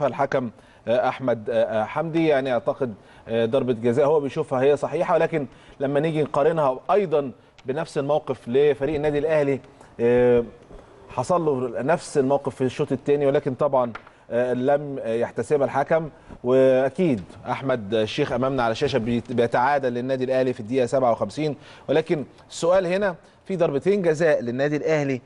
شافها الحكم آه، احمد آه، آه، حمدي يعني اعتقد ضربه جزاء هو بيشوفها هي صحيحه ولكن لما نيجي نقارنها ايضا بنفس الموقف لفريق النادي الاهلي حصل له نفس الموقف في الشوط الثاني ولكن طبعا لم يحتسبها الحكم واكيد احمد الشيخ امامنا على الشاشه بيتعادل للنادي الاهلي في الدقيقه 57 ولكن السؤال هنا في ضربتين جزاء للنادي الاهلي